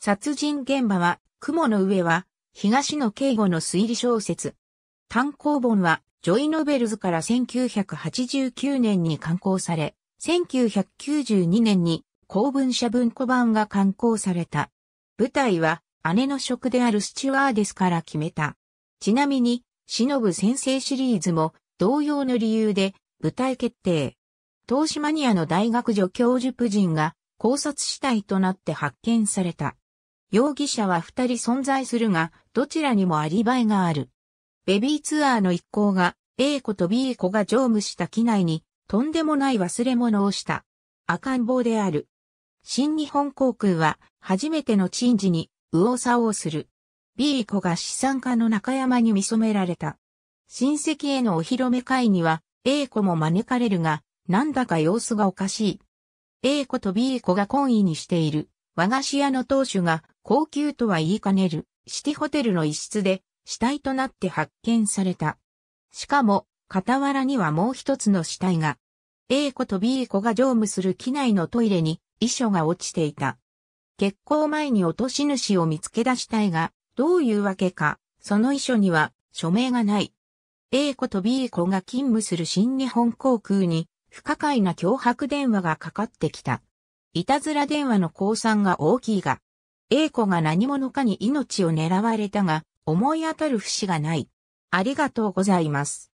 殺人現場は、雲の上は、東野敬吾の推理小説。単行本は、ジョイノベルズから1989年に刊行され、1992年に公文社文庫版が刊行された。舞台は、姉の職であるスチュワーデスから決めた。ちなみに、忍先生シリーズも同様の理由で舞台決定。投資マニアの大学助教授夫人が考察死体となって発見された。容疑者は二人存在するが、どちらにもアリバイがある。ベビーツアーの一行が、A 子と B 子が乗務した機内に、とんでもない忘れ物をした。赤ん坊である。新日本航空は、初めての陳時に、右往左往する。B 子が資産家の中山に見染められた。親戚へのお披露目会には、A 子も招かれるが、なんだか様子がおかしい。A 子と B 子が懇意にしている。和菓子屋の当主が高級とは言いかねるシティホテルの一室で死体となって発見された。しかも、傍らにはもう一つの死体が、A 子と B 子が乗務する機内のトイレに遺書が落ちていた。結婚前に落とし主を見つけ出したいが、どういうわけか、その遺書には署名がない。A 子と B 子が勤務する新日本航空に不可解な脅迫電話がかかってきた。いたずら電話の降参が大きいが、A 子が何者かに命を狙われたが、思い当たる節がない。ありがとうございます。